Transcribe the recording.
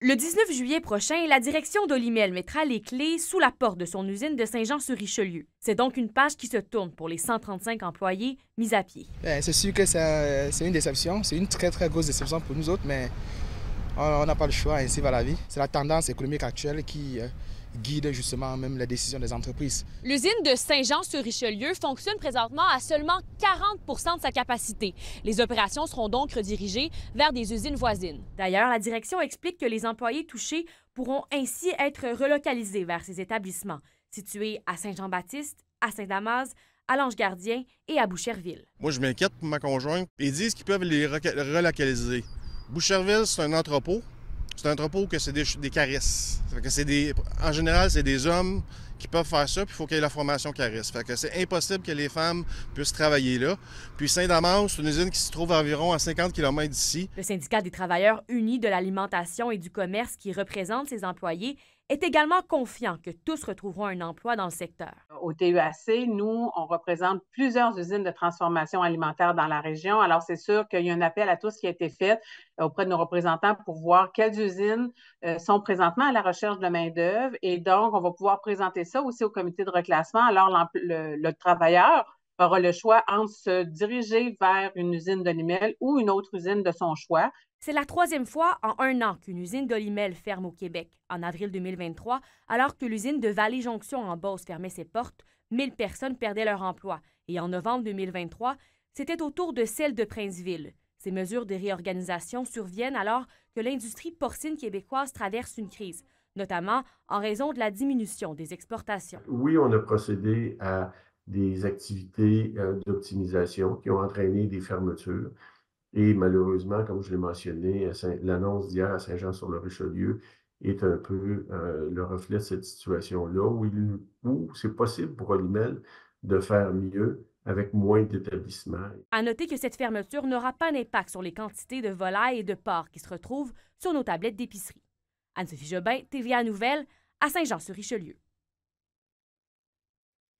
Le 19 juillet prochain, la direction d'Olimel mettra les clés sous la porte de son usine de Saint-Jean-sur-Richelieu. C'est donc une page qui se tourne pour les 135 employés mis à pied. Ben, c'est sûr que euh, c'est une déception, c'est une très très grosse déception pour nous autres, mais on n'a pas le choix, ainsi va la vie. C'est la tendance économique actuelle qui euh, guide justement même les décisions des entreprises. L'usine de Saint-Jean-sur-Richelieu fonctionne présentement à seulement 40 de sa capacité. Les opérations seront donc redirigées vers des usines voisines. D'ailleurs, la direction explique que les employés touchés pourront ainsi être relocalisés vers ces établissements situés à Saint-Jean-Baptiste, à Saint-Damas, à l'Ange Gardien et à Boucherville. Moi, je m'inquiète pour ma conjointe. Ils disent qu'ils peuvent les relocaliser. Boucherville, c'est un entrepôt. C'est un entrepôt que c'est des, caresses. en général, c'est des hommes qui peuvent faire ça, puis il faut qu'il y ait la formation caresse. que c'est impossible que les femmes puissent travailler là. Puis Saint-Damas, c'est une usine qui se trouve à environ à 50 km d'ici. Le syndicat des travailleurs unis de l'alimentation et du commerce qui représente ses employés est également confiant que tous retrouveront un emploi dans le secteur au TUAC, e nous, on représente plusieurs usines de transformation alimentaire dans la région. Alors, c'est sûr qu'il y a un appel à tous qui a été fait euh, auprès de nos représentants pour voir quelles usines euh, sont présentement à la recherche de main-d'œuvre. Et donc, on va pouvoir présenter ça aussi au comité de reclassement. Alors, le, travailleur aura le choix entre se diriger vers une usine de Limel ou une autre usine de son choix c'est la troisième fois en un an qu'une usine d'Olimel ferme au Québec, en avril 2023, alors que l'usine de Vallée-Jonction en Beauce fermait ses portes, 1000 personnes perdaient leur emploi, et en novembre 2023, c'était au tour de celle de Princeville. Ces mesures de réorganisation surviennent alors que l'industrie porcine québécoise traverse une crise, notamment en raison de la diminution des exportations. Oui, on a procédé à des activités euh, d'optimisation qui ont entraîné des fermetures. Et malheureusement, comme je l'ai mentionné, l'annonce d'hier à Saint-Jean-sur-le-Richelieu est un peu euh, le reflet de cette situation-là, où, où c'est possible pour Olimel de faire mieux avec moins d'établissements. À noter que cette fermeture n'aura pas d'impact sur les quantités de volailles et de porcs qui se retrouvent sur nos tablettes d'épicerie. Anne-Sophie Jobin, TVA Nouvelle, à Saint-Jean-sur-Richelieu.